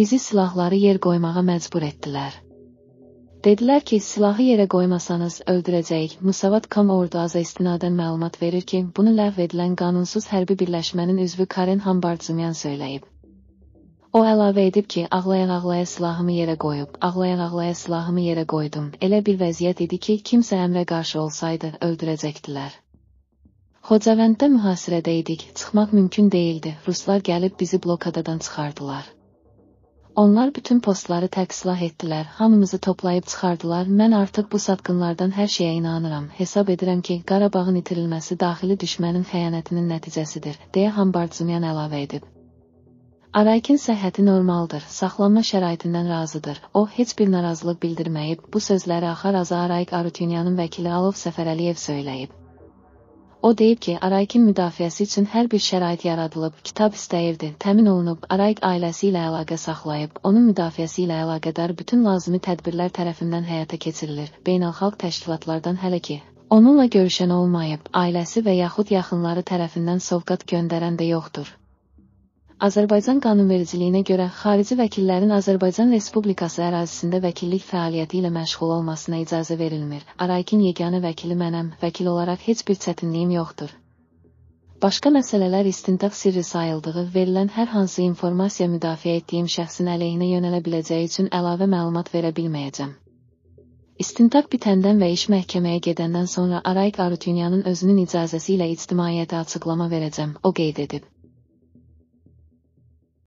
bizi silahları yer qoymağa məcbur etdilər. Dedilər ki, silahı yerə qoymasanız öldürəcəyik. Musavat Kam Ordu Aza istinadən məlumat verir ki, bunu ləğv edilən qanunsuz hərbi birləşmənin üzvü Karen Hambardzumyan söyləyib. O əlavə edib ki, ağlayan-ağlaya silahımı yerə qoyub, ağlayan-ağlaya silahımı yerə qoydum. Elə bir vəziyyət idi ki, kimsə əmrə qarşı olsaydı öldürəcəkdilər. Xocavənddə mühasirədə idik, çıxmaq mümkün değildi. Ruslar gəlib bizi blokadadan çıxardılar. Onlar bütün postları tək silah etdilər, hamımızı toplayıb çıxardılar. Mən artıq bu satqınlardan hər şeyə inanıram. Hesab edirəm ki, Qarabağın itirilməsi daxili düşmənin xəyanətinin nəticəsidir, deyə Hambardzumian əlavə edib. Araykin səhhəti normaldır, saxlanma şəraitindən razıdır. O, heç bir narazılıq bildirməyib, bu sözləri axar aza Arayik Arutunyanın vəkili Alov Səfərəliyev söyləyib. O deyib ki, Arayik'in müdafiəsi üçün hər bir şərait yaradılıb, kitab istəyirdi, təmin olunub, Arayik ailəsi ilə əlaqə saxlayıb, onun müdafiəsi ilə əlaqədar bütün lazımi tədbirlər tərəfindən həyata keçirilir. Beynəlxalq təşkilatlardan hələ ki, onunla görüşən olmayıb, ailəsi və yaxud yaxınları tərəfindən sovqat göndərən də yoxdur. Azərbaycan qanunvericiliyinə görə xarici vəkillərin Azərbaycan Respublikası ərazisində vəkillik fəaliyyəti ilə məşğul olmasına icazə verilmir. Araykin yeganə vəkili mənəm, vəkil olaraq heç bir çətinliyim yoxdur. Başqa məsələlər istintaq sirri sayıldığı, verilən hər hansı informasiya müdafiə etdiyim şəxsin əleyhinə yönələ biləcəyi üçün əlavə məlumat verə bilməyəcəm. İstintaq bitəndən və iş məhkəməyə gedəndən sonra Arayik Arutunyanın özünün icazəsi ilə ictimaiyyətə açıqlama verəcəm, o qeyd edib.